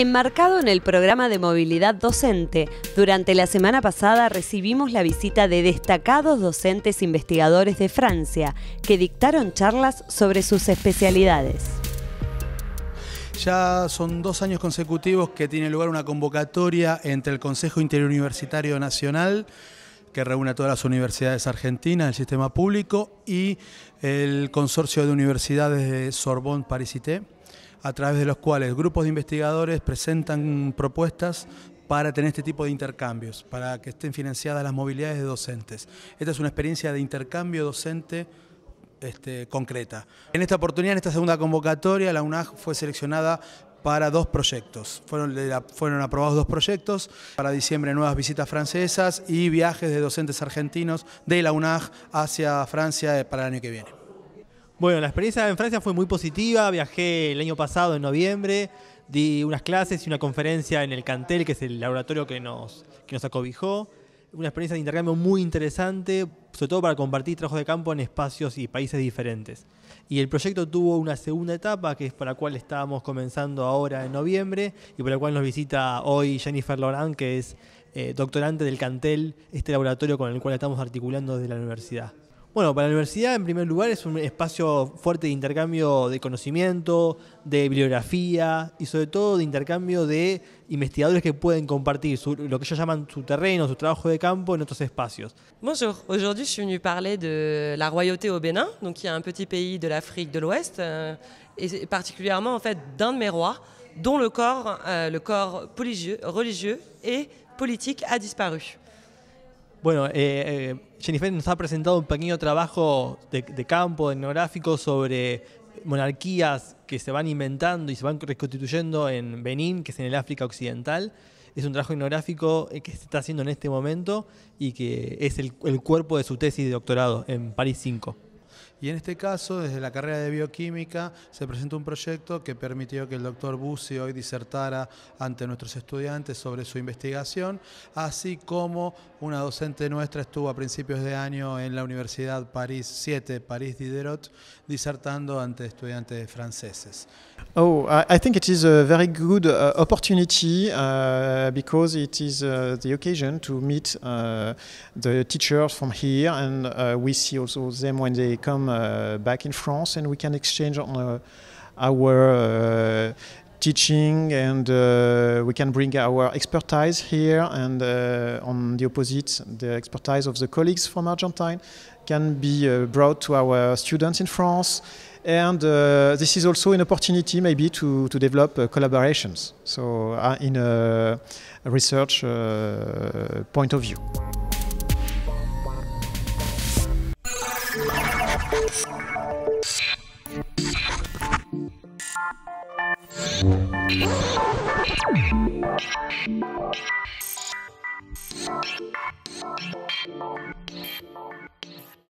Enmarcado en el programa de movilidad docente, durante la semana pasada recibimos la visita de destacados docentes investigadores de Francia que dictaron charlas sobre sus especialidades. Ya son dos años consecutivos que tiene lugar una convocatoria entre el Consejo Interuniversitario Nacional que reúne a todas las universidades argentinas el sistema público y el consorcio de universidades de Sorbonne, parisité a través de los cuales grupos de investigadores presentan propuestas para tener este tipo de intercambios, para que estén financiadas las movilidades de docentes. Esta es una experiencia de intercambio docente este, concreta. En esta oportunidad, en esta segunda convocatoria, la UNAG fue seleccionada para dos proyectos. Fueron, fueron aprobados dos proyectos, para diciembre nuevas visitas francesas y viajes de docentes argentinos de la UNAG hacia Francia eh, para el año que viene. Bueno, la experiencia en Francia fue muy positiva. Viajé el año pasado, en noviembre, di unas clases y una conferencia en el Cantel, que es el laboratorio que nos, que nos acobijó. Una experiencia de intercambio muy interesante, sobre todo para compartir trabajos de campo en espacios y países diferentes. Y el proyecto tuvo una segunda etapa, que es para la cual estábamos comenzando ahora en noviembre, y por la cual nos visita hoy Jennifer Laurent, que es eh, doctorante del Cantel, este laboratorio con el cual estamos articulando desde la universidad. Bueno, para la en premier lieu, es un espacio fuerte de intercambio de conocimiento, de bibliografía y sobre todo de intercambio de investigadores que pueden compartir su, lo que ellos llaman su terreno, su trabajo de campo en otros espacios. Bonjour, aujourd'hui je suis venu parler de la royauté au Bénin, donc qui est un petit pays de l'Afrique de l'Ouest, euh, et particulièrement en fait d'un de mes rois, dont le corps, euh, religieux et politique a disparu. Bueno, eh, eh, Jennifer nos ha presentado un pequeño trabajo de, de campo, etnográfico, sobre monarquías que se van inventando y se van reconstituyendo en Benín, que es en el África Occidental. Es un trabajo etnográfico eh, que se está haciendo en este momento y que es el, cuerpo de su tesis de doctorado en París 5. Y en este caso, desde la carrera de bioquímica, se presentó un proyecto que permitió que el doctor Bussi hoy disertara ante nuestros estudiantes sobre su investigación, así como una docente nuestra estuvo a principios de año en la Universidad París 7, París Diderot, disertando ante estudiantes franceses. Oh, I think it is a very good uh, opportunity uh, because it is uh, the occasion to meet the teachers from here and we see also them when they come Uh, back in France, and we can exchange on uh, our uh, teaching and uh, we can bring our expertise here and uh, on the opposite the expertise of the colleagues from argentine can be uh, brought to our students in france and this is also an opportunity maybe to, to develop collaborations so in a research point of view Thank you.